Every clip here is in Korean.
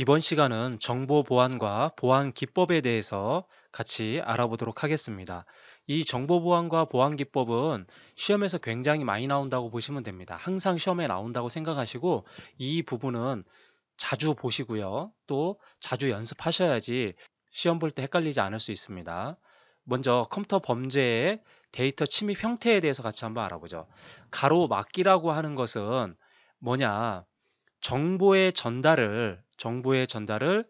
이번 시간은 정보 보안과 보안 기법에 대해서 같이 알아보도록 하겠습니다. 이 정보 보안과 보안 기법은 시험에서 굉장히 많이 나온다고 보시면 됩니다. 항상 시험에 나온다고 생각하시고 이 부분은 자주 보시고요. 또 자주 연습하셔야지 시험 볼 때 헷갈리지 않을 수 있습니다. 먼저 컴퓨터 범죄의 데이터 침입 형태에 대해서 같이 한번 알아보죠. 가로막기라고 하는 것은 뭐냐? 정보의 전달을 정보의 전달을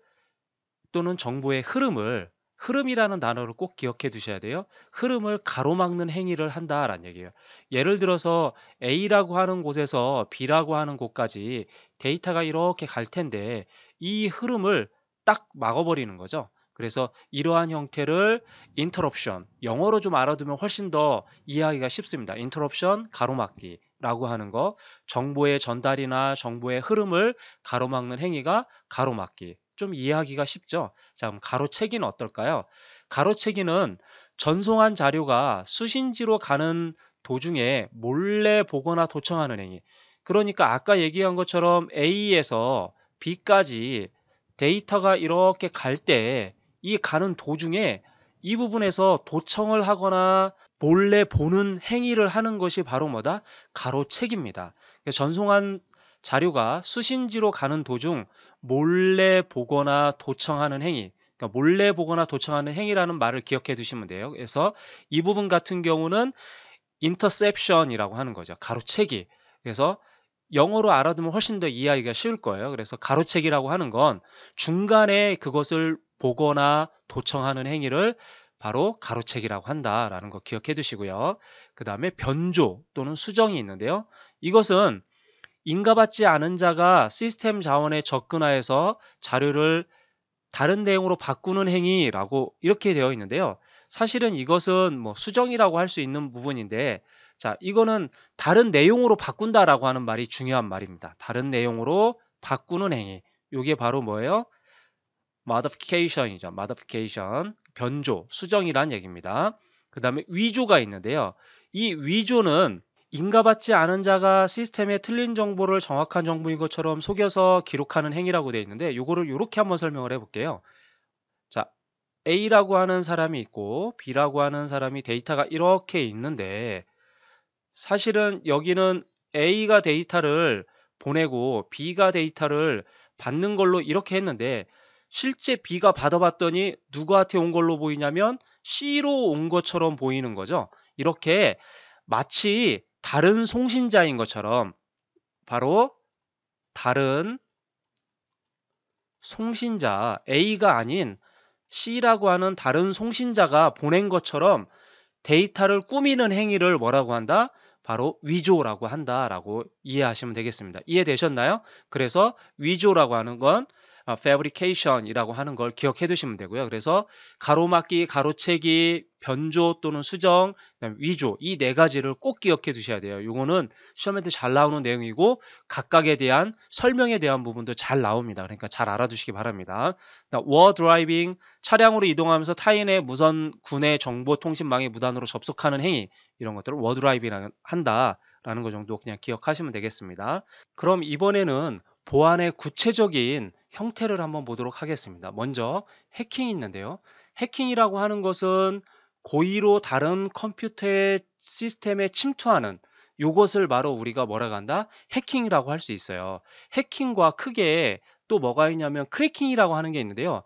또는 정보의 흐름을 흐름이라는 단어를 꼭 기억해 두셔야 돼요. 흐름을 가로막는 행위를 한다라는 얘기예요. 예를 들어서 A라고 하는 곳에서 B라고 하는 곳까지 데이터가 이렇게 갈 텐데 이 흐름을 딱 막아버리는 거죠. 그래서 이러한 형태를 인터럽션 영어로 좀 알아두면 훨씬 더 이해하기가 쉽습니다. 인터럽션 가로막기 라고 하는 거 정보의 전달이나 정보의 흐름을 가로막는 행위가 가로막기. 좀 이해하기가 쉽죠? 자, 그럼 가로채기는 어떨까요? 가로채기는 전송한 자료가 수신지로 가는 도중에 몰래 보거나 도청하는 행위. 그러니까 아까 얘기한 것처럼 A에서 B까지 데이터가 이렇게 갈 때 이 가는 도중에 이 부분에서 도청을 하거나 몰래 보는 행위를 하는 것이 바로 뭐다? 가로책입니다. 전송한 자료가 수신지로 가는 도중 몰래 보거나 도청하는 행위, 그러니까 몰래 보거나 도청하는 행위라는 말을 기억해 두시면 돼요. 그래서 이 부분 같은 경우는 인터셉션이라고 하는 거죠. 가로채기. 그래서 영어로 알아두면 훨씬 더 이해하기가 쉬울 거예요. 그래서 가로채기라고 하는 건 중간에 그것을 보거나 도청하는 행위를 바로 가로채기라고 한다라는 거 기억해 두시고요. 그 다음에 변조 또는 수정이 있는데요. 이것은 인가받지 않은 자가 시스템 자원에 접근하여서 자료를 다른 내용으로 바꾸는 행위라고 이렇게 되어 있는데요. 사실은 이것은 뭐 수정이라고 할 수 있는 부분인데 자, 이거는 다른 내용으로 바꾼다라고 하는 말이 중요한 말입니다. 다른 내용으로 바꾸는 행위. 이게 바로 뭐예요? modification이죠. modification, 변조, 수정이란 얘기입니다. 그 다음에 위조가 있는데요. 이 위조는 인가받지 않은 자가 시스템에 틀린 정보를 정확한 정보인 것처럼 속여서 기록하는 행위라고 되어 있는데 이거를 이렇게 한번 설명을 해볼게요. 자, A라고 하는 사람이 있고 B라고 하는 사람이 데이터가 이렇게 있는데 사실은 여기는 A가 데이터를 보내고 B가 데이터를 받는 걸로 이렇게 했는데 실제 B가 받아봤더니 누구한테 온 걸로 보이냐면 C로 온 것처럼 보이는 거죠. 이렇게 마치 다른 송신자인 것처럼 바로 다른 송신자 A가 아닌 C라고 하는 다른 송신자가 보낸 것처럼 데이터를 꾸미는 행위를 뭐라고 한다? 바로 위조라고 한다라고 이해하시면 되겠습니다. 이해되셨나요? 그래서 위조라고 하는 건 어, fabrication이라고 하는 걸 기억해 두시면 되고요. 그래서 가로막기, 가로채기, 변조 또는 수정, 위조 이 네 가지를 꼭 기억해 두셔야 돼요. 이거는 시험에 도잘 나오는 내용이고 각각에 대한 설명에 대한 부분도 잘 나옵니다. 그러니까 잘 알아두시기 바랍니다. 워 드라이빙 차량으로 이동하면서 타인의 무선 군의 정보통신망에 무단으로 접속하는 행위 이런 것들을 워 드라이빙 한다라는 것 정도 그냥 기억하시면 되겠습니다. 그럼 이번에는 보안의 구체적인 형태를 한번 보도록 하겠습니다. 먼저 해킹이 있는데요. 해킹이라고 하는 것은 고의로 다른 컴퓨터의 시스템에 침투하는 이것을 바로 우리가 뭐라고 한다? 해킹이라고 할 수 있어요. 해킹과 크게 또 뭐가 있냐면 크래킹이라고 하는 게 있는데요.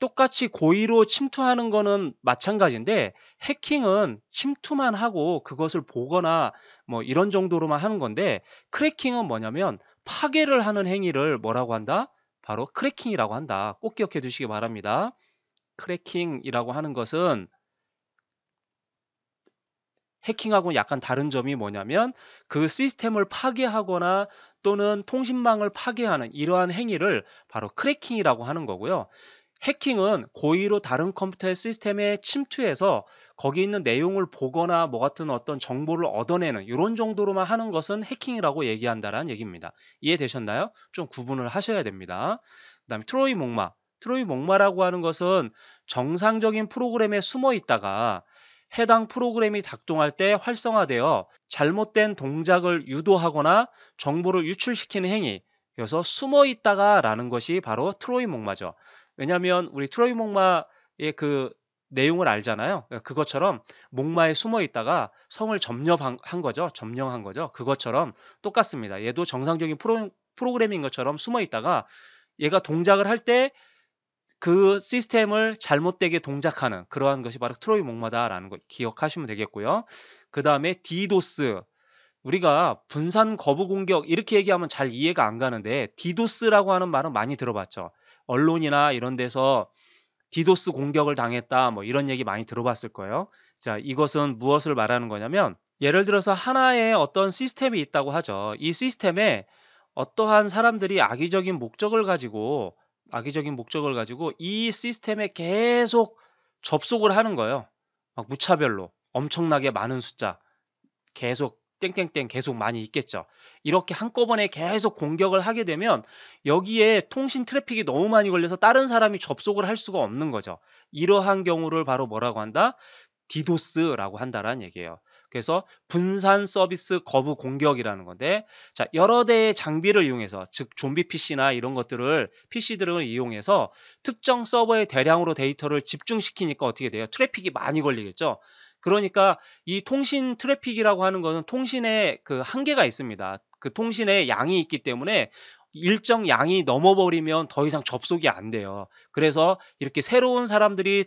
똑같이 고의로 침투하는 거는 마찬가지인데 해킹은 침투만 하고 그것을 보거나 뭐 이런 정도로만 하는 건데 크래킹은 뭐냐면 파괴를 하는 행위를 뭐라고 한다? 바로 크래킹이라고 한다. 꼭 기억해 두시기 바랍니다. 크래킹이라고 하는 것은 해킹하고 약간 다른 점이 뭐냐면 그 시스템을 파괴하거나 또는 통신망을 파괴하는 이러한 행위를 바로 크래킹이라고 하는 거고요. 해킹은 고의로 다른 컴퓨터의 시스템에 침투해서 거기 있는 내용을 보거나 뭐 같은 어떤 정보를 얻어내는 이런 정도로만 하는 것은 해킹이라고 얘기한다라는 얘기입니다. 이해되셨나요? 좀 구분을 하셔야 됩니다. 그 다음에 트로이 목마. 트로이 목마라고 하는 것은 정상적인 프로그램에 숨어 있다가 해당 프로그램이 작동할 때 활성화되어 잘못된 동작을 유도하거나 정보를 유출시키는 행위, 그래서 숨어 있다가 라는 것이 바로 트로이 목마죠. 왜냐하면 우리 트로이 목마의 그 내용을 알잖아요. 그러니까 그것처럼 목마에 숨어 있다가 성을 점령한 거죠. 점령한 거죠. 그것처럼 똑같습니다. 얘도 정상적인 프로, 프로그램인 것처럼 숨어 있다가 얘가 동작을 할 때 그 시스템을 잘못되게 동작하는 그러한 것이 바로 트로이 목마다라는 거 기억하시면 되겠고요. 그 다음에 디도스 우리가 분산 거부 공격 이렇게 얘기하면 잘 이해가 안 가는데 디도스라고 하는 말은 많이 들어봤죠. 언론이나 이런 데서 디도스 공격을 당했다 뭐 이런 얘기 많이 들어봤을 거예요. 자, 이것은 무엇을 말하는 거냐면 예를 들어서 하나의 어떤 시스템이 있다고 하죠. 이 시스템에 어떠한 사람들이 악의적인 목적을 가지고 악의적인 목적을 가지고 이 시스템에 계속 접속을 하는 거예요. 막 무차별로 엄청나게 많은 숫자 계속 땡땡땡 계속 많이 있겠죠. 이렇게 한꺼번에 계속 공격을 하게 되면 여기에 통신 트래픽이 너무 많이 걸려서 다른 사람이 접속을 할 수가 없는 거죠. 이러한 경우를 바로 뭐라고 한다? 디도스라고 한다라는 얘기예요. 그래서 분산 서비스 거부 공격이라는 건데 자 여러 대의 장비를 이용해서 즉 좀비 PC나 이런 것들을 PC 들을 이용해서 특정 서버에 대량으로 데이터를 집중시키니까 어떻게 돼요? 트래픽이 많이 걸리겠죠. 그러니까 이 통신 트래픽이라고 하는 것은 통신의 그 한계가 있습니다. 그 통신의 양이 있기 때문에 일정 양이 넘어버리면 더 이상 접속이 안 돼요. 그래서 이렇게 새로운 사람들이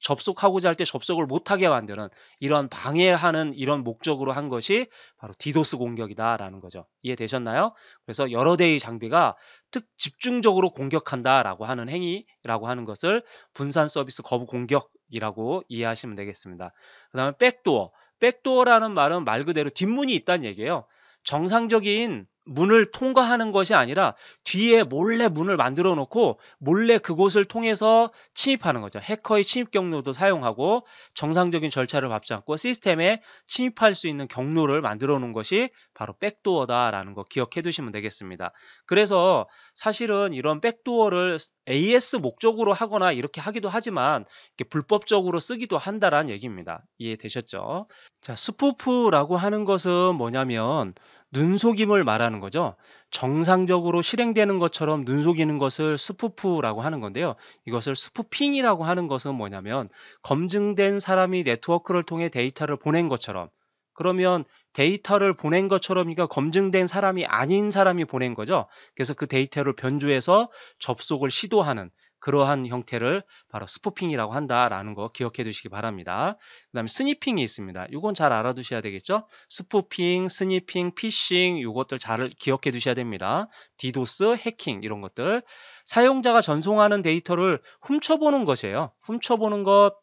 접속하고자 할 때 접속을 못하게 만드는 이런 방해하는 이런 목적으로 한 것이 바로 디도스 공격이다라는 거죠. 이해되셨나요? 그래서 여러 대의 장비가 특 집중적으로 공격한다라고 하는 행위라고 하는 것을 분산 서비스 거부 공격이라고 이해하시면 되겠습니다. 그 다음에 백도어. 백도어라는 말은 말 그대로 뒷문이 있다는 얘기예요. 정상적인 문을 통과하는 것이 아니라 뒤에 몰래 문을 만들어 놓고 몰래 그곳을 통해서 침입하는 거죠. 해커의 침입 경로도 사용하고 정상적인 절차를 밟지 않고 시스템에 침입할 수 있는 경로를 만들어 놓은 것이 바로 백도어다라는 거 기억해 두시면 되겠습니다. 그래서 사실은 이런 백도어를 AS 목적으로 하거나 이렇게 하기도 하지만 이렇게 불법적으로 쓰기도 한다라는 얘기입니다. 이해되셨죠? 자, 스푸프라고 하는 것은 뭐냐면 눈속임을 말하는 거죠. 정상적으로 실행되는 것처럼 눈속이는 것을 스푸프라고 하는 건데요. 이것을 스푸핑이라고 하는 것은 뭐냐면 검증된 사람이 네트워크를 통해 데이터를 보낸 것처럼 그러면 데이터를 보낸 것처럼 이거 검증된 사람이 아닌 사람이 보낸 거죠. 그래서 그 데이터를 변조해서 접속을 시도하는 그러한 형태를 바로 스포핑이라고 한다라는 거 기억해 두시기 바랍니다. 그 다음에 스니핑이 있습니다. 이건 잘 알아두셔야 되겠죠? 스포핑, 스니핑, 피싱 이것들 잘 기억해 두셔야 됩니다. 디도스, 해킹 이런 것들 사용자가 전송하는 데이터를 훔쳐보는 것이에요. 훔쳐보는 것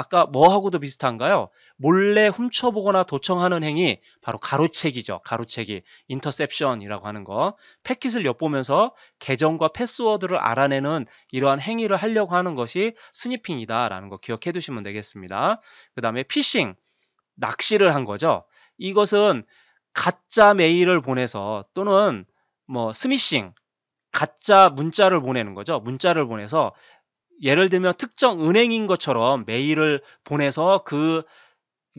아까 뭐하고도 비슷한가요? 몰래 훔쳐보거나 도청하는 행위 바로 가로채기죠. 가로채기, 인터셉션이라고 하는 거. 패킷을 엿보면서 계정과 패스워드를 알아내는 이러한 행위를 하려고 하는 것이 스니핑이다라는 거 기억해 두시면 되겠습니다. 그 다음에 피싱, 낚시를 한 거죠. 이것은 가짜 메일을 보내서 또는 뭐 스미싱, 가짜 문자를 보내는 거죠. 문자를 보내서 예를 들면 특정 은행인 것처럼 메일을 보내서 그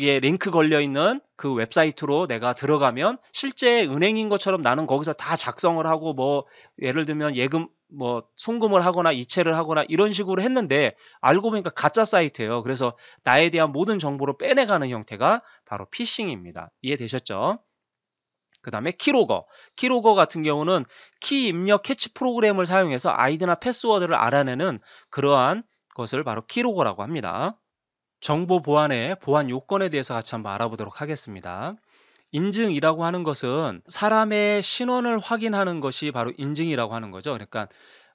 예, 링크 걸려 있는 그 웹사이트로 내가 들어가면 실제 은행인 것처럼 나는 거기서 다 작성을 하고 뭐 예를 들면 예금 뭐 송금을 하거나 이체를 하거나 이런 식으로 했는데 알고 보니까 가짜 사이트예요. 그래서 나에 대한 모든 정보를 빼내가는 형태가 바로 피싱입니다. 이해되셨죠? 그 다음에 키로거. 키로거 같은 경우는 키 입력 캐치 프로그램을 사용해서 아이디나 패스워드를 알아내는 그러한 것을 바로 키로거라고 합니다. 정보 보안의 보안 요건에 대해서 같이 한번 알아보도록 하겠습니다. 인증이라고 하는 것은 사람의 신원을 확인하는 것이 바로 인증이라고 하는 거죠. 그러니까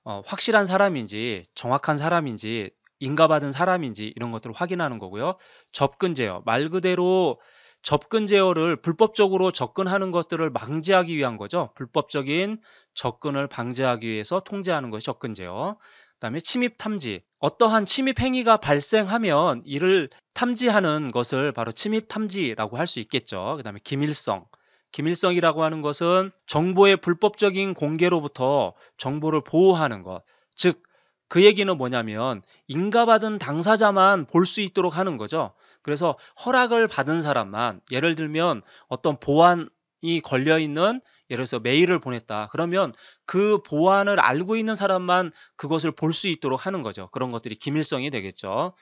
어, 확실한 사람인지 정확한 사람인지 인가받은 사람인지 이런 것들을 확인하는 거고요. 접근 제요말 그대로 접근 제어를 불법적으로 접근하는 것들을 방지하기 위한 거죠. 불법적인 접근을 방지하기 위해서 통제하는 것이 접근 제어. 그다음에 침입 탐지. 어떠한 침입 행위가 발생하면 이를 탐지하는 것을 바로 침입 탐지라고 할 수 있겠죠. 그다음에 기밀성. 기밀성이라고 하는 것은 정보의 불법적인 공개로부터 정보를 보호하는 것. 즉, 그 얘기는 뭐냐면 인가받은 당사자만 볼 수 있도록 하는 거죠. 그래서 허락을 받은 사람만 예를 들면 어떤 보안이 걸려 있는 예를 들어서 메일을 보냈다. 그러면 그 보안을 알고 있는 사람만 그것을 볼 수 있도록 하는 거죠. 그런 것들이 기밀성이 되겠죠.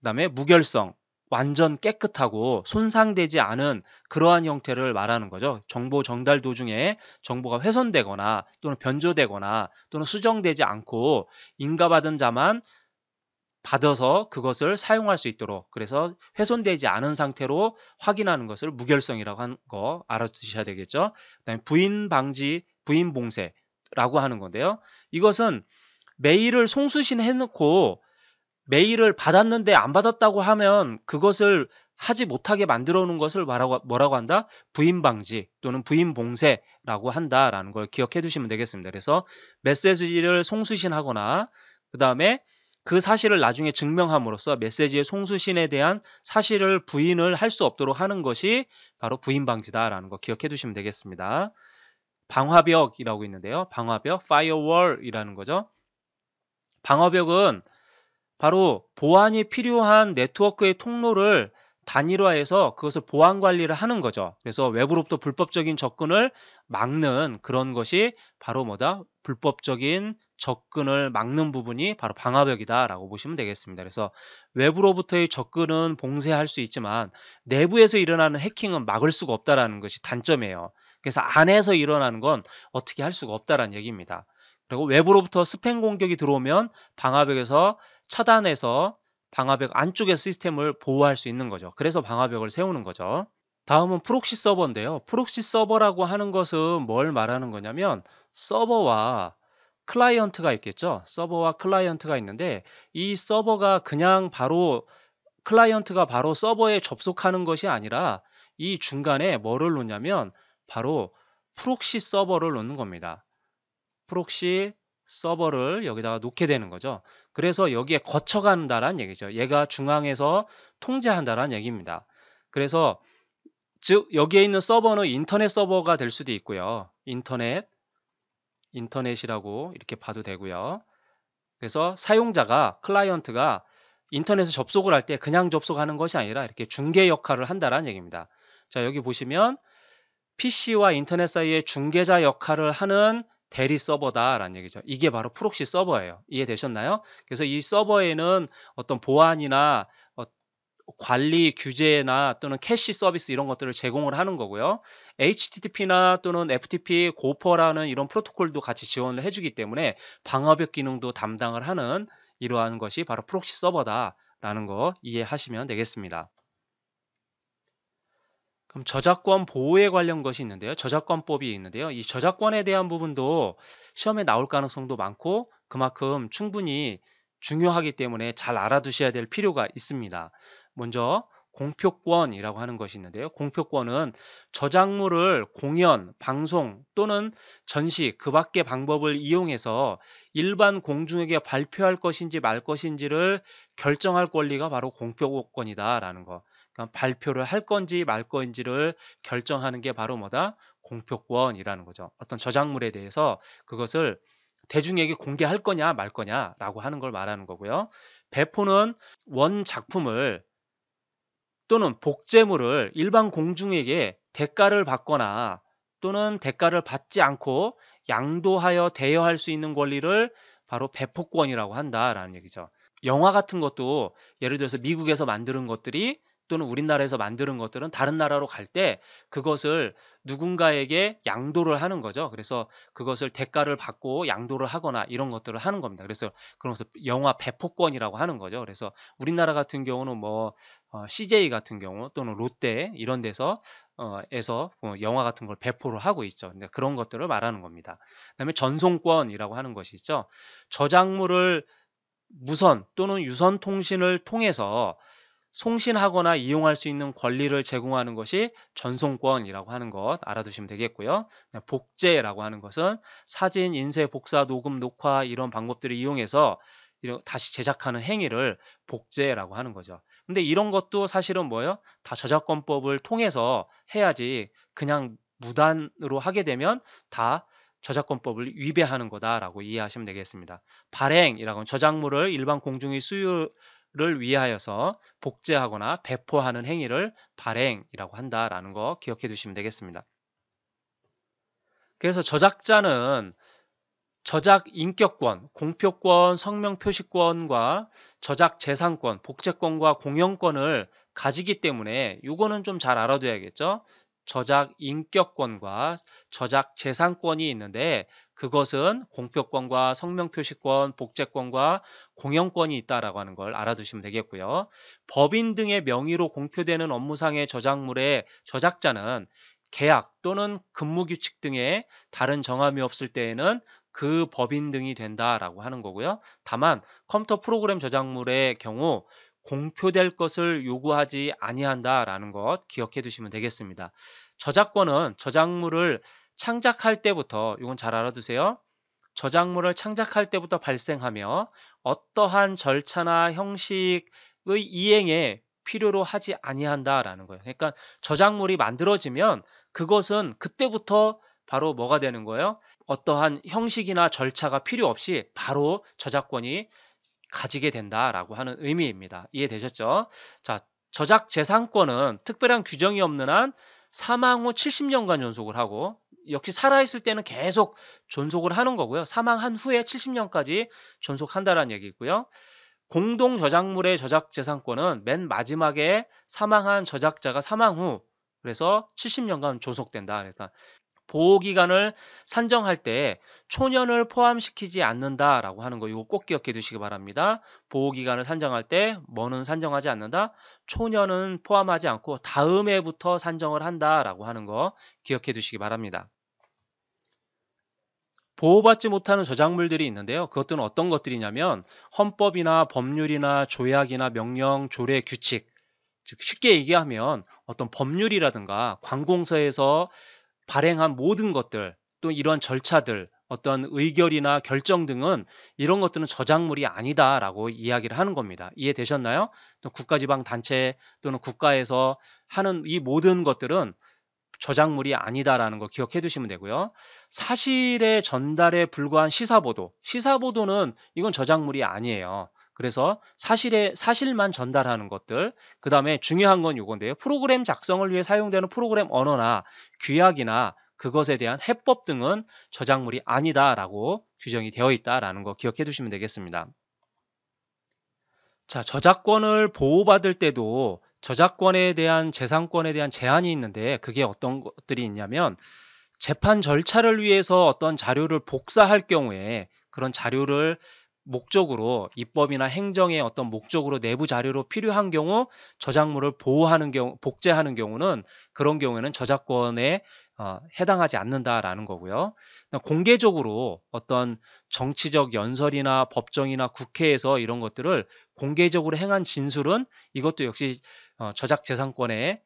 그다음에 무결성, 완전 깨끗하고 손상되지 않은 그러한 형태를 말하는 거죠. 정보 전달 도중에 정보가 훼손되거나 또는 변조되거나 또는 수정되지 않고 인가받은 자만 받아서 그것을 사용할 수 있도록 그래서 훼손되지 않은 상태로 확인하는 것을 무결성이라고 하는 거 알아두셔야 되겠죠. 그다음에 부인 방지, 부인 봉쇄라고 하는 건데요. 이것은 메일을 송수신 해놓고 메일을 받았는데 안 받았다고 하면 그것을 하지 못하게 만들어 놓은 것을 말하고, 뭐라고 한다? 부인 방지 또는 부인 봉쇄라고 한다라는 걸 기억해 두시면 되겠습니다. 그래서 메시지를 송수신하거나 그 다음에 그 사실을 나중에 증명함으로써 메시지의 송수신에 대한 사실을 부인을 할 수 없도록 하는 것이 바로 부인 방지다라는 거 기억해 두시면 되겠습니다. 방화벽이라고 있는데요. 방화벽, firewall이라는 거죠. 방화벽은 바로 보안이 필요한 네트워크의 통로를 단일화해서 그것을 보안 관리를 하는 거죠. 그래서 외부로부터 불법적인 접근을 막는 그런 것이 바로 뭐다? 불법적인 접근을 막는 부분이 바로 방화벽이다라고 보시면 되겠습니다. 그래서 외부로부터의 접근은 봉쇄할 수 있지만 내부에서 일어나는 해킹은 막을 수가 없다라는 것이 단점이에요. 그래서 안에서 일어나는 건 어떻게 할 수가 없다라는 얘기입니다. 그리고 외부로부터 스팸 공격이 들어오면 방화벽에서 차단해서 방화벽 안쪽의 시스템을 보호할 수 있는 거죠. 그래서 방화벽을 세우는 거죠. 다음은 프록시 서버인데요. 프록시 서버라고 하는 것은 뭘 말하는 거냐면 서버와 클라이언트가 있겠죠. 서버와 클라이언트가 있는데 이 서버가 그냥 바로 클라이언트가 바로 서버에 접속하는 것이 아니라 이 중간에 뭐를 놓냐면 바로 프록시 서버를 놓는 겁니다. 프록시 서버를 여기다가 놓게 되는 거죠. 그래서 여기에 거쳐간다란 얘기죠. 얘가 중앙에서 통제한다란 얘기입니다. 그래서 즉 여기에 있는 서버는 인터넷 서버가 될 수도 있고요. 인터넷, 인터넷이라고 이렇게 봐도 되고요. 그래서 사용자가, 클라이언트가 인터넷에 접속을 할 때 그냥 접속하는 것이 아니라 이렇게 중개 역할을 한다라는 얘기입니다. 자 여기 보시면 PC와 인터넷 사이에 중개자 역할을 하는 대리 서버다라는 얘기죠. 이게 바로 프록시 서버예요. 이해되셨나요? 그래서 이 서버에는 어떤 보안이나 관리 규제나 또는 캐시 서비스 이런 것들을 제공을 하는 거고요. HTTP나 또는 FTP, 고퍼라는 이런 프로토콜도 같이 지원을 해주기 때문에 방어벽 기능도 담당을 하는 이러한 것이 바로 프록시 서버다라는 거 이해하시면 되겠습니다. 그럼 저작권 보호에 관련 것이 있는데요. 저작권법이 있는데요. 이 저작권에 대한 부분도 시험에 나올 가능성도 많고 그만큼 충분히 중요하기 때문에 잘 알아두셔야 될 필요가 있습니다. 먼저 공표권이라고 하는 것이 있는데요. 공표권은 저작물을 공연, 방송 또는 전시 그 밖의 방법을 이용해서 일반 공중에게 발표할 것인지 말 것인지를 결정할 권리가 바로 공표권이다라는 거. 그러니까 발표를 할 건지 말 건지를 결정하는 게 바로 뭐다? 공표권이라는 거죠. 어떤 저작물에 대해서 그것을 대중에게 공개할 거냐 말 거냐라고 하는 걸 말하는 거고요. 배포는 원 작품을 또는 복제물을 일반 공중에게 대가를 받거나 또는 대가를 받지 않고 양도하여 대여할 수 있는 권리를 바로 배포권이라고 한다라는 얘기죠. 영화 같은 것도 예를 들어서 미국에서 만드는 것들이 또는 우리나라에서 만드는 것들은 다른 나라로 갈 때 그것을 누군가에게 양도를 하는 거죠. 그래서 그것을 대가를 받고 양도를 하거나 이런 것들을 하는 겁니다. 그래서 그러면서 영화 배포권이라고 하는 거죠. 그래서 우리나라 같은 경우는 뭐 CJ 어, 같은 경우 또는 롯데 이런 데서 어, 에서 뭐 영화 같은 걸 배포를 하고 있죠. 그런 것들을 말하는 겁니다. 그다음에 전송권이라고 하는 것이 있죠. 저작물을 무선 또는 유선 통신을 통해서 송신하거나 이용할 수 있는 권리를 제공하는 것이 전송권이라고 하는 것 알아두시면 되겠고요. 네, 복제라고 하는 것은 사진, 인쇄, 복사, 녹음, 녹화 이런 방법들을 이용해서 다시 제작하는 행위를 복제라고 하는 거죠. 근데 이런 것도 사실은 뭐예요? 다 저작권법을 통해서 해야지 그냥 무단으로 하게 되면 다 저작권법을 위배하는 거다라고 이해하시면 되겠습니다. 발행이라고는 저작물을 일반 공중의수요 를 위하여서 복제하거나 배포하는 행위를 발행이라고 한다라는 거 기억해 두시면 되겠습니다. 그래서 저작자는 저작 인격권, 공표권, 성명 표시권과 저작 재산권, 복제권과 공영권을 가지기 때문에 이거는 좀 잘 알아둬야겠죠. 저작 인격권과 저작 재산권이 있는데 그것은 공표권과 성명표시권, 복제권과 공영권이 있다라고 하는 걸 알아두시면 되겠고요. 법인 등의 명의로 공표되는 업무상의 저작물의 저작자는 계약 또는 근무 규칙 등의 다른 정함이 없을 때에는 그 법인 등이 된다라고 하는 거고요. 다만 컴퓨터 프로그램 저작물의 경우 공표될 것을 요구하지 아니한다라는 것 기억해 두시면 되겠습니다. 저작권은 저작물을 창작할 때부터 이건 잘 알아두세요. 저작물을 창작할 때부터 발생하며 어떠한 절차나 형식의 이행에 필요로 하지 아니한다라는 거예요. 그러니까 저작물이 만들어지면 그것은 그때부터 바로 뭐가 되는 거예요? 어떠한 형식이나 절차가 필요 없이 바로 저작권이 가지게 된다라고 하는 의미입니다. 이해되셨죠? 자, 저작 재산권은 특별한 규정이 없는 한 사망 후 70년간 존속을 하고 역시 살아있을 때는 계속 존속을 하는 거고요. 사망한 후에 70년까지 존속한다라는 얘기고요. 공동 저작물의 저작 재산권은 맨 마지막에 사망한 저작자가 사망 후 그래서 70년간 존속된다. 그래서 보호 기간을 산정할 때 초년을 포함시키지 않는다라고 하는 거 이거 꼭 기억해 두시기 바랍니다. 보호 기간을 산정할 때 뭐는 산정하지 않는다. 초년은 포함하지 않고 다음 해부터 산정을 한다라고 하는 거 기억해 두시기 바랍니다. 보호받지 못하는 저작물들이 있는데요. 그것들은 어떤 것들이냐면 헌법이나 법률이나 조약이나 명령, 조례, 규칙 즉 쉽게 얘기하면 어떤 법률이라든가 관공서에서 발행한 모든 것들 또 이런 절차들 어떤 의결이나 결정 등은 이런 것들은 저작물이 아니다라고 이야기를 하는 겁니다. 이해되셨나요? 또 국가지방 단체 또는 국가에서 하는 이 모든 것들은 저작물이 아니다라는 거 기억해 두시면 되고요. 사실의 전달에 불과한 시사보도. 시사보도는 이건 저작물이 아니에요. 그래서 사실에 사실만 전달하는 것들. 그다음에 중요한 건 요건데요. 프로그램 작성을 위해 사용되는 프로그램 언어나 규약이나 그것에 대한 해법 등은 저작물이 아니다라고 규정이 되어 있다라는 거 기억해 두시면 되겠습니다. 자, 저작권을 보호받을 때도 저작권에 대한 재산권에 대한 제한이 있는데 그게 어떤 것들이 있냐면 재판 절차를 위해서 어떤 자료를 복사할 경우에 그런 자료를 목적으로 입법이나 행정의 어떤 목적으로 내부 자료로 필요한 경우 저작물을 보호하는 경우 복제하는 경우는 그런 경우에는 저작권에 어, 해당하지 않는다라는 거고요. 공개적으로 어떤 정치적 연설이나 법정이나 국회에서 이런 것들을 공개적으로 행한 진술은 이것도 역시 어, 저작재산권에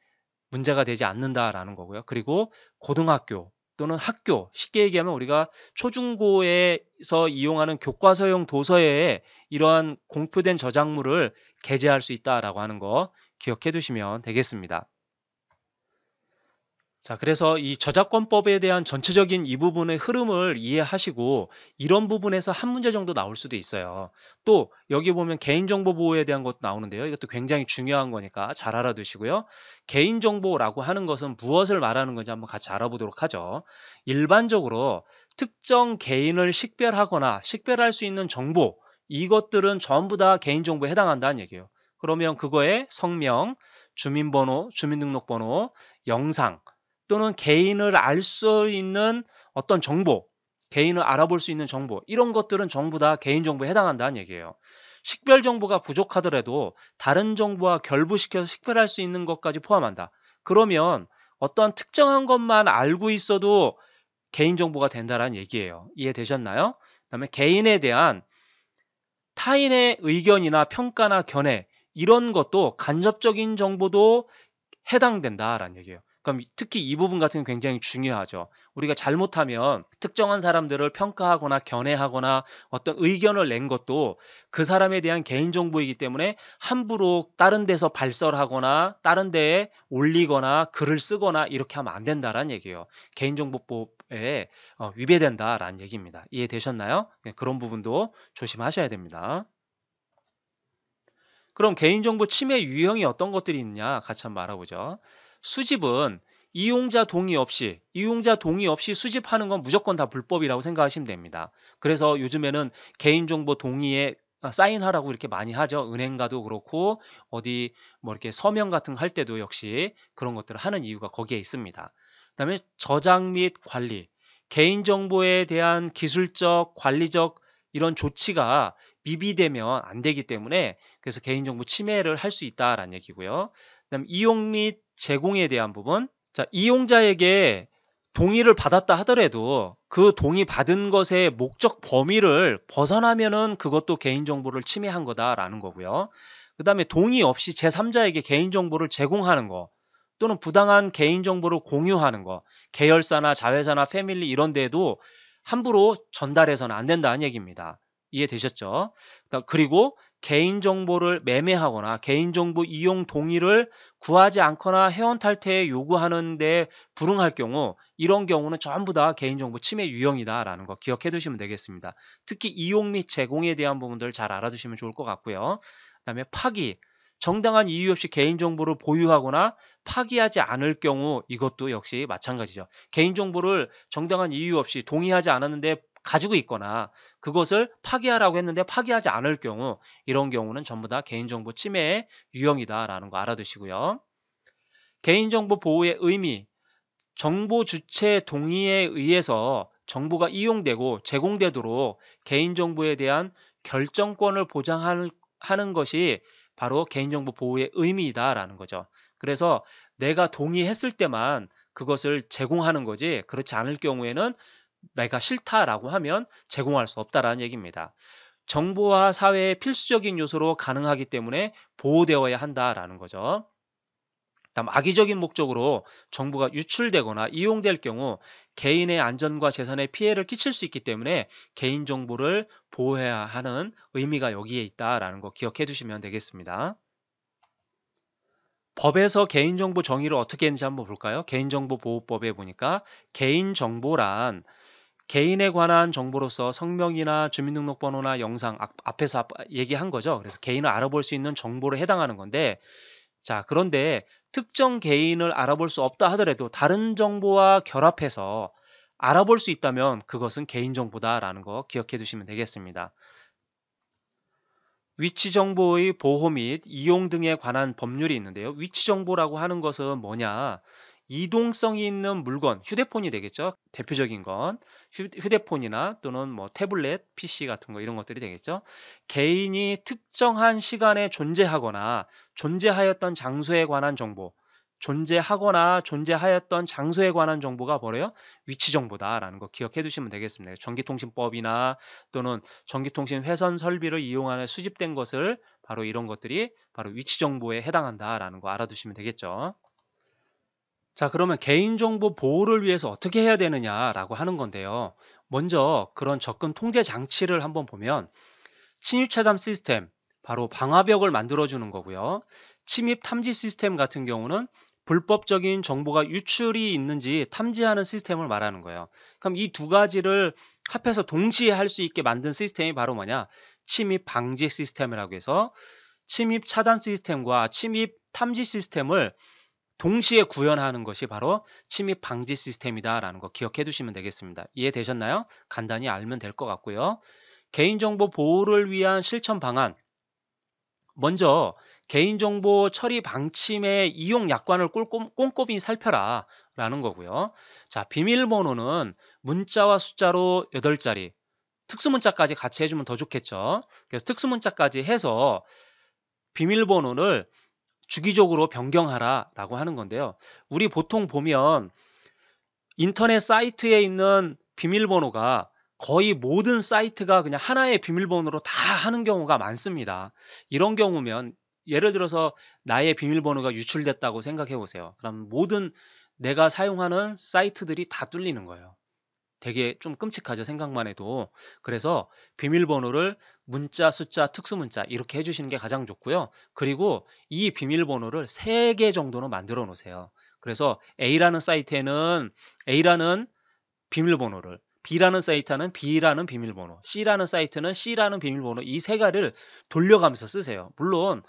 문제가 되지 않는다라는 거고요. 그리고 고등학교 또는 학교, 쉽게 얘기하면 우리가 초중고에서 이용하는 교과서용 도서에 이러한 공표된 저작물을 게재할 수 있다라고 하는 거 기억해 두시면 되겠습니다. 자, 그래서 이 저작권법에 대한 전체적인 이 부분의 흐름을 이해하시고 이런 부분에서 한 문제 정도 나올 수도 있어요. 또 여기 보면 개인정보 보호에 대한 것도 나오는데요. 이것도 굉장히 중요한 거니까 잘 알아두시고요. 개인정보라고 하는 것은 무엇을 말하는 건지 한번 같이 알아보도록 하죠. 일반적으로 특정 개인을 식별하거나 식별할 수 있는 정보 이것들은 전부 다 개인정보에 해당한다는 얘기예요. 그러면 그거에 성명, 주민번호, 주민등록번호, 영상, 또는 개인을 알 수 있는 어떤 정보, 개인을 알아볼 수 있는 정보, 이런 것들은 전부 다 개인정보에 해당한다는 얘기예요. 식별 정보가 부족하더라도 다른 정보와 결부시켜서 식별할 수 있는 것까지 포함한다. 그러면 어떠한 특정한 것만 알고 있어도 개인정보가 된다라는 얘기예요. 이해되셨나요? 그 다음에 개인에 대한 타인의 의견이나 평가나 견해 이런 것도 간접적인 정보도 해당된다라는 얘기예요. 그럼 특히 이 부분 같은 게 굉장히 중요하죠. 우리가 잘못하면 특정한 사람들을 평가하거나 견해하거나 어떤 의견을 낸 것도 그 사람에 대한 개인정보이기 때문에 함부로 다른 데서 발설하거나 다른 데에 올리거나 글을 쓰거나 이렇게 하면 안 된다라는 얘기예요. 개인정보법에 어, 위배된다라는 얘기입니다. 이해되셨나요? 예, 그런 부분도 조심하셔야 됩니다. 그럼 개인정보 침해 유형이 어떤 것들이 있냐 같이 한번 알아보죠. 수집은 이용자 동의 없이 이용자 동의 없이 수집하는 건 무조건 다 불법이라고 생각하시면 됩니다. 그래서 요즘에는 개인정보 동의에 아, 사인하라고 이렇게 많이 하죠. 은행가도 그렇고 어디 뭐 이렇게 서명 같은 거 할 때도 역시 그런 것들을 하는 이유가 거기에 있습니다. 그다음에 저장 및 관리 개인정보에 대한 기술적 관리적 이런 조치가 미비되면 안 되기 때문에 그래서 개인정보 침해를 할 수 있다라는 얘기고요. 그다음 이용 및 제공에 대한 부분. 자, 이용자에게 동의를 받았다 하더라도 그 동의 받은 것의 목적 범위를 벗어나면은 그것도 개인정보를 침해한 거다라는 거고요. 그 다음에 동의 없이 제3자에게 개인정보를 제공하는 거 또는 부당한 개인정보를 공유하는 거 계열사나 자회사나 패밀리 이런 데에도 함부로 전달해서는 안 된다는 얘기입니다. 이해되셨죠? 그러니까 그리고 개인정보를 매매하거나 개인정보 이용 동의를 구하지 않거나 회원 탈퇴 요구하는데 불응할 경우 이런 경우는 전부 다 개인정보 침해 유형이다라는 거 기억해 두시면 되겠습니다. 특히 이용 및 제공에 대한 부분들 잘 알아두시면 좋을 것 같고요. 그 다음에 파기. 정당한 이유 없이 개인정보를 보유하거나 파기하지 않을 경우 이것도 역시 마찬가지죠. 개인정보를 정당한 이유 없이 동의하지 않았는데 가지고 있거나 그것을 파기하라고 했는데 파기하지 않을 경우 이런 경우는 전부 다 개인정보 침해의 유형이다라는 거 알아두시고요. 개인정보 보호의 의미 정보 주체 동의에 의해서 정보가 이용되고 제공되도록 개인정보에 대한 결정권을 보장하는 것이 바로 개인정보 보호의 의미이다라는 거죠. 그래서 내가 동의했을 때만 그것을 제공하는 거지 그렇지 않을 경우에는 내가 싫다라고 하면 제공할 수 없다라는 얘기입니다. 정보와 사회의 필수적인 요소로 가능하기 때문에 보호되어야 한다라는 거죠. 다음 악의적인 목적으로 정보가 유출되거나 이용될 경우 개인의 안전과 재산에 피해를 끼칠 수 있기 때문에 개인정보를 보호해야 하는 의미가 여기에 있다라는 거 기억해 두시면 되겠습니다. 법에서 개인정보 정의를 어떻게 했는지 한번 볼까요? 개인정보보호법에 보니까 개인정보란 개인에 관한 정보로서 성명이나 주민등록번호나 영상 앞에서 얘기한 거죠. 그래서 개인을 알아볼 수 있는 정보를 해당하는 건데 자, 그런데 특정 개인을 알아볼 수 없다 하더라도 다른 정보와 결합해서 알아볼 수 있다면 그것은 개인정보다라는 거 기억해 두시면 되겠습니다. 위치정보의 보호 및 이용 등에 관한 법률이 있는데요. 위치정보라고 하는 것은 뭐냐? 이동성이 있는 물건, 휴대폰이 되겠죠. 대표적인 건 휴대폰이나 또는 뭐 태블릿, PC 같은 거 이런 것들이 되겠죠. 개인이 특정한 시간에 존재하거나 존재하였던 장소에 관한 정보, 존재하거나 존재하였던 장소에 관한 정보가 뭐래요? 위치 정보다라는 거 기억해 두시면 되겠습니다. 전기통신법이나 또는 전기통신 회선 설비를 이용하는 수집된 것을 바로 이런 것들이 바로 위치 정보에 해당한다라는 거 알아두시면 되겠죠. 자, 그러면 개인정보 보호를 위해서 어떻게 해야 되느냐라고 하는 건데요. 먼저 그런 접근 통제 장치를 한번 보면 침입 차단 시스템, 바로 방화벽을 만들어주는 거고요. 침입 탐지 시스템 같은 경우는 불법적인 정보가 유출이 있는지 탐지하는 시스템을 말하는 거예요. 그럼 이 두 가지를 합해서 동시에 할 수 있게 만든 시스템이 바로 뭐냐? 침입 방지 시스템이라고 해서 침입 차단 시스템과 침입 탐지 시스템을 동시에 구현하는 것이 바로 침입 방지 시스템이다라는 거 기억해 두시면 되겠습니다. 이해되셨나요? 간단히 알면 될 것 같고요. 개인정보 보호를 위한 실천 방안. 먼저 개인정보 처리 방침의 이용 약관을 꼼꼼히 살펴라 라는 거고요. 자, 비밀번호는 문자와 숫자로 8자리, 특수문자까지 같이 해주면 더 좋겠죠. 그래서 특수문자까지 해서 비밀번호를 주기적으로 변경하라라고 하는 건데요. 우리 보통 보면 인터넷 사이트에 있는 비밀번호가 거의 모든 사이트가 그냥 하나의 비밀번호로 다 하는 경우가 많습니다. 이런 경우면 예를 들어서 나의 비밀번호가 유출됐다고 생각해 보세요. 그럼 모든 내가 사용하는 사이트들이 다 뚫리는 거예요. 되게 좀 끔찍하죠. 생각만 해도. 그래서 비밀번호를 문자, 숫자, 특수문자 이렇게 해주시는 게 가장 좋고요. 그리고 이 비밀번호를 3개 정도는 만들어 놓으세요. 그래서 A라는 사이트에는 A라는 비밀번호를 B라는 사이트는 B라는 비밀번호, C라는 사이트는 C라는 비밀번호 이 세 가지를 돌려가면서 쓰세요. 물론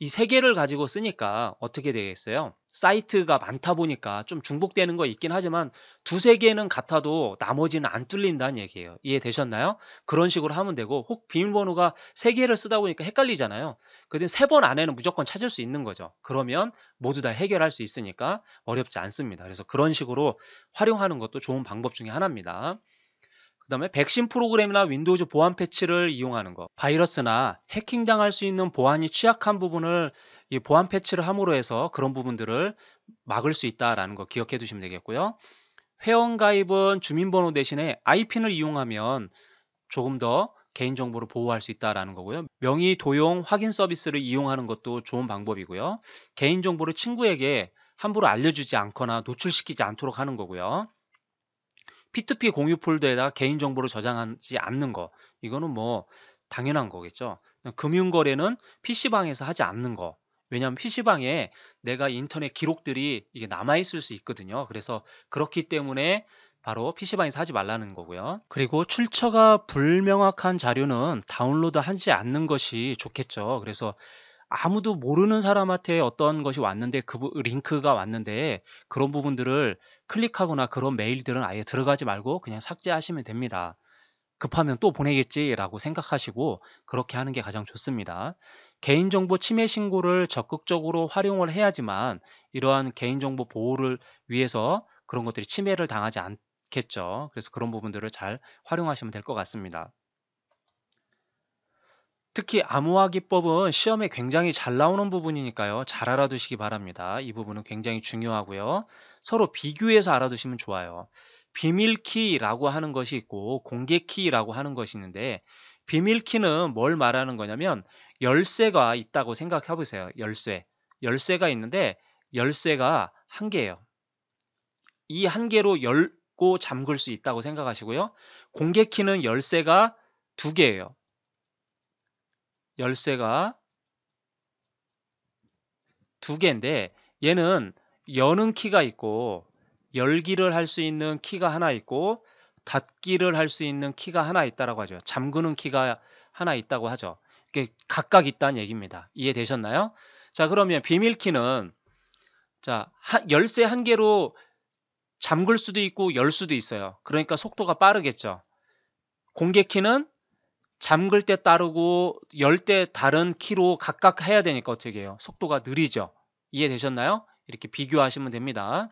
이세 개를 가지고 쓰니까 어떻게 되겠어요? 사이트가 많다 보니까 좀 중복되는 거 있긴 하지만 두 세 개는 같아도 나머지는 안 뚫린다는 얘기예요. 이해되셨나요? 그런 식으로 하면 되고 혹 비밀번호가 세 개를 쓰다 보니까 헷갈리잖아요. 그든 세번 안에는 무조건 찾을 수 있는 거죠. 그러면 모두 다 해결할 수 있으니까 어렵지 않습니다. 그래서 그런 식으로 활용하는 것도 좋은 방법 중에 하나입니다. 그 다음에 백신 프로그램이나 윈도우즈 보안 패치를 이용하는 것. 바이러스나 해킹당할 수 있는 보안이 취약한 부분을 이 보안 패치를 함으로 해서 그런 부분들을 막을 수 있다라는 거 기억해 두시면 되겠고요. 회원가입은 주민번호 대신에 IPN을 이용하면 조금 더 개인정보를 보호할 수 있다라는 거고요. 명의 도용 확인 서비스를 이용하는 것도 좋은 방법이고요. 개인정보를 친구에게 함부로 알려주지 않거나 노출시키지 않도록 하는 거고요. P2P 공유 폴더에다 개인정보를 저장하지 않는 거 이거는 뭐 당연한 거겠죠. 금융거래는 PC방에서 하지 않는 거 왜냐하면 PC방에 내가 인터넷 기록들이 이게 남아있을 수 있거든요. 그래서 그렇기 때문에 바로 PC방에서 하지 말라는 거고요. 그리고 출처가 불명확한 자료는 다운로드 하지 않는 것이 좋겠죠. 그래서 아무도 모르는 사람한테 어떤 것이 왔는데 그 링크가 왔는데 그런 부분들을 클릭하거나 그런 메일들은 아예 들어가지 말고 그냥 삭제하시면 됩니다. 급하면 또 보내겠지라고 생각하시고 그렇게 하는 게 가장 좋습니다. 개인정보 침해 신고를 적극적으로 활용을 해야지만 이러한 개인정보 보호를 위해서 그런 것들이 침해를 당하지 않겠죠. 그래서 그런 부분들을 잘 활용하시면 될 것 같습니다. 특히 암호화기법은 시험에 굉장히 잘 나오는 부분이니까요. 잘 알아두시기 바랍니다. 이 부분은 굉장히 중요하고요. 서로 비교해서 알아두시면 좋아요. 비밀키라고 하는 것이 있고 공개키라고 하는 것이 있는데 비밀키는 뭘 말하는 거냐면 열쇠가 있다고 생각해 보세요. 열쇠. 열쇠가 있는데 열쇠가 한 개예요. 이 한 개로 열고 잠글 수 있다고 생각하시고요. 공개키는 열쇠가 두 개예요. 열쇠가 두 개인데 얘는 여는 키가 있고 열기를 할 수 있는 키가 하나 있고 닫기를 할 수 있는 키가 하나 있다라고 하죠. 잠그는 키가 하나 있다고 하죠. 각각 있다는 얘기입니다. 이해되셨나요? 자, 그러면 비밀키는 자, 하, 열쇠 한 개로 잠글 수도 있고 열 수도 있어요. 그러니까 속도가 빠르겠죠. 공개키는 잠글 때 따르고 열 때 다른 키로 각각 해야 되니까 어떻게 해요? 속도가 느리죠. 이해되셨나요? 이렇게 비교하시면 됩니다.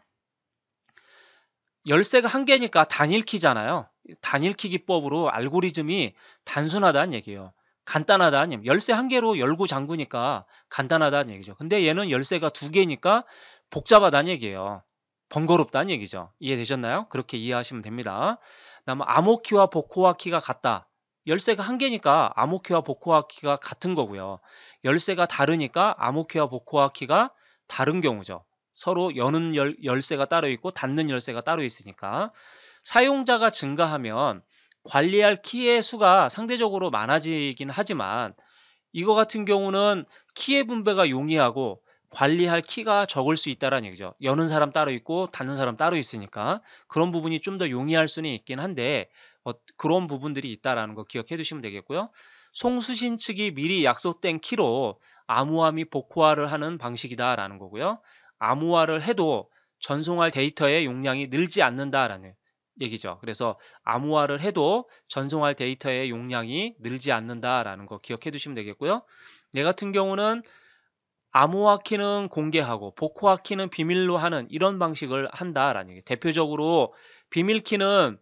열쇠가 한 개니까 단일 키잖아요. 단일 키 기법으로 알고리즘이 단순하다는 얘기예요. 간단하다 아니면 열쇠 한 개로 열고 잠그니까 간단하다는 얘기죠. 근데 얘는 열쇠가 두 개니까 복잡하다는 얘기예요. 번거롭다는 얘기죠. 이해되셨나요? 그렇게 이해하시면 됩니다. 다음 암호키와 보코와 키가 같다. 열쇠가 한 개니까 암호키와 보코아 키가 같은 거고요. 열쇠가 다르니까 암호키와 보코아 키가 다른 경우죠. 서로 여는 열, 열쇠가 따로 있고 닫는 열쇠가 따로 있으니까 사용자가 증가하면 관리할 키의 수가 상대적으로 많아지긴 하지만 이거 같은 경우는 키의 분배가 용이하고 관리할 키가 적을 수 있다라는 얘기죠. 여는 사람 따로 있고 닫는 사람 따로 있으니까 그런 부분이 좀 더 용이할 수는 있긴 한데 어, 그런 부분들이 있다라는 거 기억해 두시면 되겠고요. 송수신 측이 미리 약속된 키로 암호화및 복호화를 하는 방식이다라는 거고요. 암호화를 해도 전송할 데이터의 용량이 늘지 않는다라는 얘기죠. 그래서 암호화를 해도 전송할 데이터의 용량이 늘지 않는다라는 거 기억해 두시면 되겠고요. 얘 같은 경우는 암호화 키는 공개하고 복호화 키는 비밀로 하는 이런 방식을 한다라는 얘기. 대표적으로 비밀 키는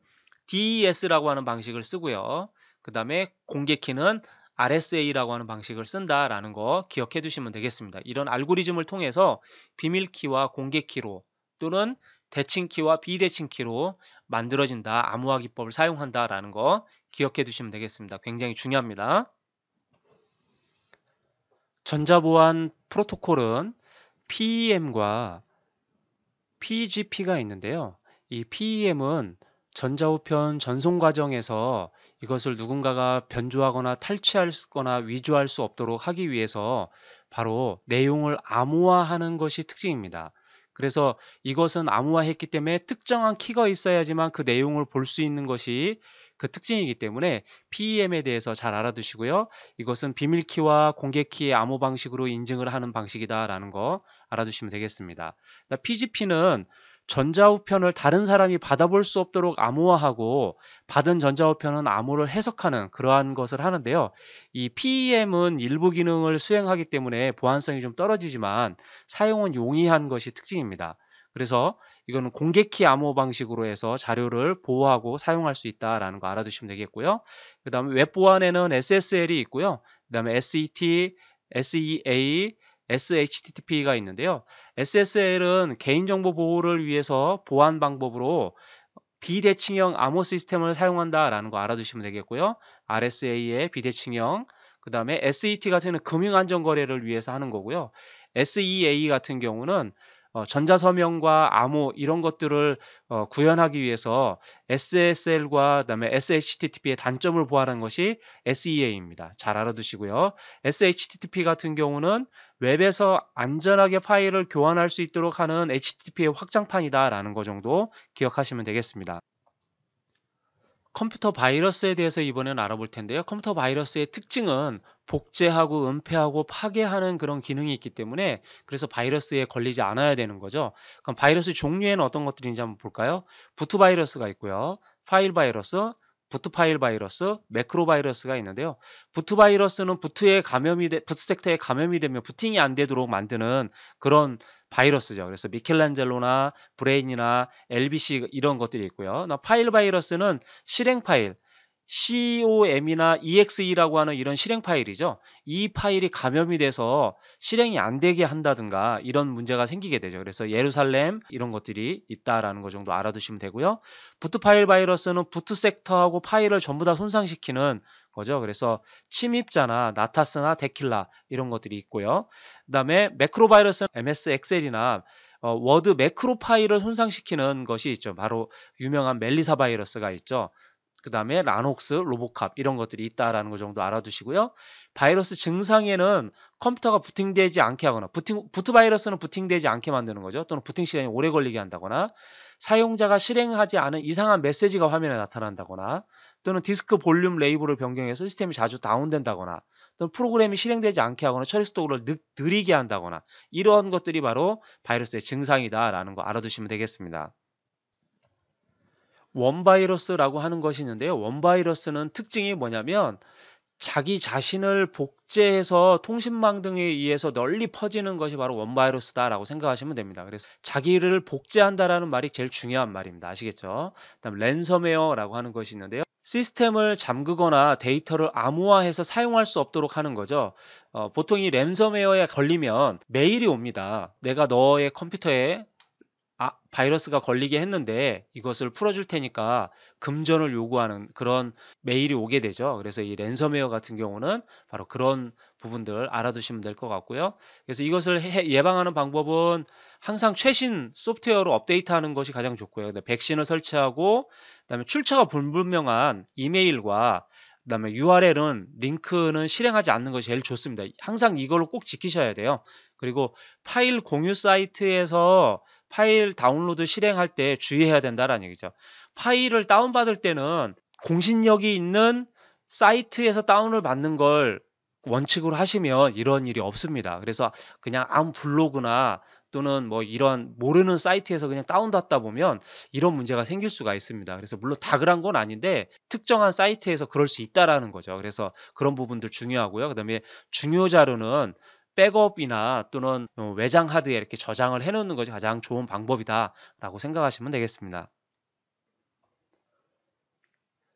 DES라고 하는 방식을 쓰고요. 그 다음에 공개키는 RSA라고 하는 방식을 쓴다라는 거 기억해 두시면 되겠습니다. 이런 알고리즘을 통해서 비밀키와 공개키로 또는 대칭키와 비대칭키로 만들어진다. 암호화 기법을 사용한다라는 거 기억해 두시면 되겠습니다. 굉장히 중요합니다. 전자보안 프로토콜은 PEM과 PGP가 있는데요. 이 PEM은 전자우편 전송 과정에서 이것을 누군가가 변조하거나 탈취하거나 위조할 수 없도록 하기 위해서 바로 내용을 암호화하는 것이 특징입니다. 그래서 이것은 암호화했기 때문에 특정한 키가 있어야지만 그 내용을 볼 수 있는 것이 그 특징이기 때문에 PEM에 대해서 잘 알아두시고요. 이것은 비밀키와 공개키의 암호 방식으로 인증을 하는 방식이다라는 거 알아두시면 되겠습니다. PGP는 전자우편을 다른 사람이 받아볼 수 없도록 암호화하고 받은 전자우편은 암호를 해석하는 그러한 것을 하는데요. 이 PEM은 일부 기능을 수행하기 때문에 보안성이 좀 떨어지지만 사용은 용이한 것이 특징입니다. 그래서 이거는 공개키 암호 방식으로 해서 자료를 보호하고 사용할 수 있다라는 거 알아두시면 되겠고요. 그 다음에 웹 보안에는 SSL이 있고요. 그 다음에 SET, SEA, SHTTP가 있는데요. SSL은 개인정보 보호를 위해서 보안 방법으로 비대칭형 암호 시스템을 사용한다라는 거 알아두시면 되겠고요. RSA의 비대칭형, 그 다음에 SET 같은 경우는 금융안전거래를 위해서 하는 거고요. SEA 같은 경우는 어, 전자서명과 암호 이런 것들을 어, 구현하기 위해서 SSL과 그다음에 SHTTP의 단점을 보완한 것이 SEA입니다. 잘 알아두시고요. SHTTP 같은 경우는 웹에서 안전하게 파일을 교환할 수 있도록 하는 HTTP의 확장판이다라는 거 정도 기억하시면 되겠습니다. 컴퓨터 바이러스에 대해서 이번에는 알아볼 텐데요. 컴퓨터 바이러스의 특징은 복제하고 은폐하고 파괴하는 그런 기능이 있기 때문에 그래서 바이러스에 걸리지 않아야 되는 거죠. 그럼 바이러스 종류에는 어떤 것들인지 한번 볼까요? 부트 바이러스가 있고요. 파일 바이러스, 부트 파일 바이러스, 매크로 바이러스가 있는데요. 부트 바이러스는 부트에 감염이 돼, 부트 섹터에 감염이 되면 부팅이 안 되도록 만드는 그런 바이러스죠. 그래서 미켈란젤로나 브레인이나 LBC 이런 것들이 있고요. 파일 바이러스는 실행 파일, com이나 exe라고 하는 이런 실행 파일이죠. 이 파일이 감염이 돼서 실행이 안 되게 한다든가 이런 문제가 생기게 되죠. 그래서 예루살렘 이런 것들이 있다라는 거 정도 알아두시면 되고요. 부트 파일 바이러스는 부트 섹터하고 파일을 전부 다 손상시키는 거죠. 그래서 침입자나 나타스나 데킬라 이런 것들이 있고요. 그다음에 매크로 바이러스는 MS 엑셀이나 어, 워드 매크로 파일을 손상시키는 것이 있죠. 바로 유명한 멜리사 바이러스가 있죠. 그 다음에 라녹스, 로보캅 이런 것들이 있다라는 것 정도 알아두시고요. 바이러스 증상에는 컴퓨터가 부팅되지 않게 하거나 부팅, 부트 바이러스는 부팅되지 않게 만드는 거죠. 또는 부팅 시간이 오래 걸리게 한다거나 사용자가 실행하지 않은 이상한 메시지가 화면에 나타난다거나 또는 디스크 볼륨 레이블을 변경해서 시스템이 자주 다운된다거나 또는 프로그램이 실행되지 않게 하거나 처리 속도를 느, 느리게 한다거나 이런 것들이 바로 바이러스의 증상이다라는 거 알아두시면 되겠습니다. 원바이러스라고 하는 것이 있는데요. 원바이러스는 특징이 뭐냐면 자기 자신을 복제해서 통신망 등에 의해서 널리 퍼지는 것이 바로 원바이러스다라고 생각하시면 됩니다. 그래서 자기를 복제한다라는 말이 제일 중요한 말입니다. 아시겠죠? 그다음 랜섬웨어라고 하는 것이 있는데요. 시스템을 잠그거나 데이터를 암호화해서 사용할 수 없도록 하는 거죠. 어, 보통 이 랜섬웨어에 걸리면 메일이 옵니다. 내가 너의 컴퓨터에 아, 바이러스가 걸리게 했는데 이것을 풀어줄 테니까 금전을 요구하는 그런 메일이 오게 되죠. 그래서 이 랜섬웨어 같은 경우는 바로 그런 부분들 알아두시면 될 것 같고요. 그래서 이것을 해, 예방하는 방법은 항상 최신 소프트웨어로 업데이트하는 것이 가장 좋고요. 백신을 설치하고 그다음에 출처가 불분명한 이메일과 그다음에 URL은 링크는 실행하지 않는 것이 제일 좋습니다. 항상 이걸로 꼭 지키셔야 돼요. 그리고 파일 공유 사이트에서 파일 다운로드 실행할 때 주의해야 된다라는 얘기죠. 파일을 다운받을 때는 공신력이 있는 사이트에서 다운을 받는 걸 원칙으로 하시면 이런 일이 없습니다. 그래서 그냥 아무 블로그나 또는 뭐 이런 모르는 사이트에서 그냥 다운받다 보면 이런 문제가 생길 수가 있습니다. 그래서 물론 다 그런 건 아닌데 특정한 사이트에서 그럴 수 있다라는 거죠. 그래서 그런 부분들 중요하고요. 그다음에 중요 자료는 백업이나 또는 어, 외장 하드에 이렇게 저장을 해놓는 것이 가장 좋은 방법이다라고 생각하시면 되겠습니다.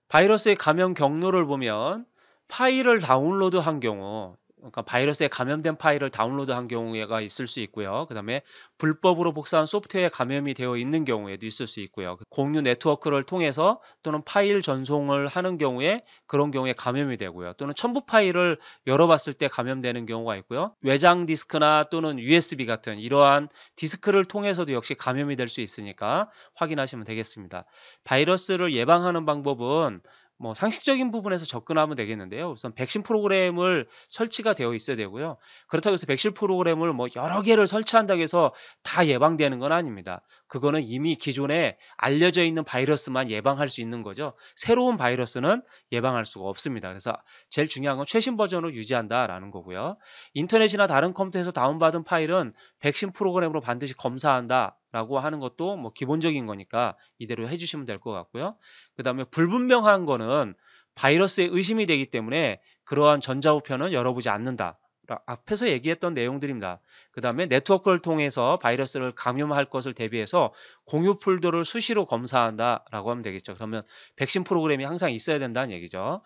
바이러스의 감염 경로를 보면 파일을 다운로드한 경우 그러니까 바이러스에 감염된 파일을 다운로드한 경우가 있을 수 있고요. 그다음에 불법으로 복사한 소프트웨어에 감염이 되어 있는 경우에도 있을 수 있고요. 그 공유 네트워크를 통해서 또는 파일 전송을 하는 경우에 그런 경우에 감염이 되고요. 또는 첨부 파일을 열어봤을 때 감염되는 경우가 있고요. 외장 디스크나 또는 USB 같은 이러한 디스크를 통해서도 역시 감염이 될 수 있으니까 확인하시면 되겠습니다. 바이러스를 예방하는 방법은 뭐 상식적인 부분에서 접근하면 되겠는데요. 우선 백신 프로그램을 설치가 되어 있어야 되고요. 그렇다고 해서 백신 프로그램을 뭐 여러 개를 설치한다고 해서 다 예방되는 건 아닙니다. 그거는 이미 기존에 알려져 있는 바이러스만 예방할 수 있는 거죠. 새로운 바이러스는 예방할 수가 없습니다. 그래서 제일 중요한 건 최신 버전으로 유지한다라는 거고요. 인터넷이나 다른 컴퓨터에서 다운받은 파일은 백신 프로그램으로 반드시 검사한다. 라고 하는 것도 뭐 기본적인 거니까 이대로 해주시면 될 것 같고요. 그 다음에 불분명한 거는 바이러스에 의심이 되기 때문에 그러한 전자우편은 열어보지 않는다. 앞에서 얘기했던 내용들입니다. 그 다음에 네트워크를 통해서 바이러스를 감염할 것을 대비해서 공유 폴더를 수시로 검사한다라고 하면 되겠죠. 그러면 백신 프로그램이 항상 있어야 된다는 얘기죠.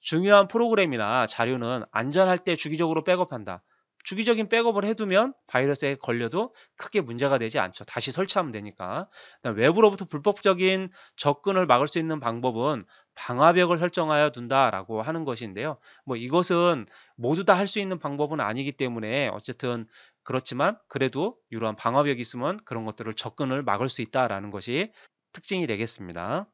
중요한 프로그램이나 자료는 안전할 때 주기적으로 백업한다. 주기적인 백업을 해두면 바이러스에 걸려도 크게 문제가 되지 않죠. 다시 설치하면 되니까. 외부로부터 불법적인 접근을 막을 수 있는 방법은 방화벽을 설정하여 둔다라고 하는 것인데요. 뭐 이것은 모두 다 할 수 있는 방법은 아니기 때문에 어쨌든 그렇지만 그래도 이러한 방화벽이 있으면 그런 것들을 접근을 막을 수 있다라는 것이 특징이 되겠습니다.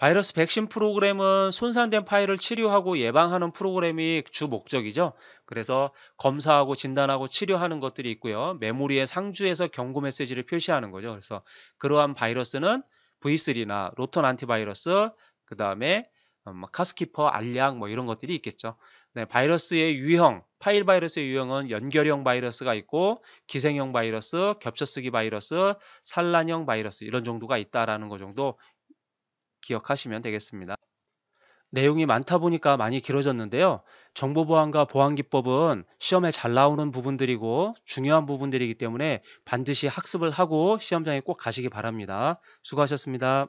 바이러스 백신 프로그램은 손상된 파일을 치료하고 예방하는 프로그램이 주 목적이죠. 그래서 검사하고 진단하고 치료하는 것들이 있고요. 메모리의 상주에서 경고 메시지를 표시하는 거죠. 그래서 그러한 바이러스는 V3나 로톤 안티바이러스, 그 다음에 카스키퍼, 음, 뭐 알약 뭐 이런 것들이 있겠죠. 네, 바이러스의 유형, 파일 바이러스의 유형은 연결형 바이러스가 있고 기생형 바이러스, 겹쳐쓰기 바이러스, 산란형 바이러스 이런 정도가 있다라는 것 정도 기억하시면 되겠습니다. 내용이 많다 보니까 많이 길어졌는데요. 정보보안과 보안기법은 시험에 잘 나오는 부분들이고 중요한 부분들이기 때문에 반드시 학습을 하고 시험장에 꼭 가시기 바랍니다. 수고하셨습니다.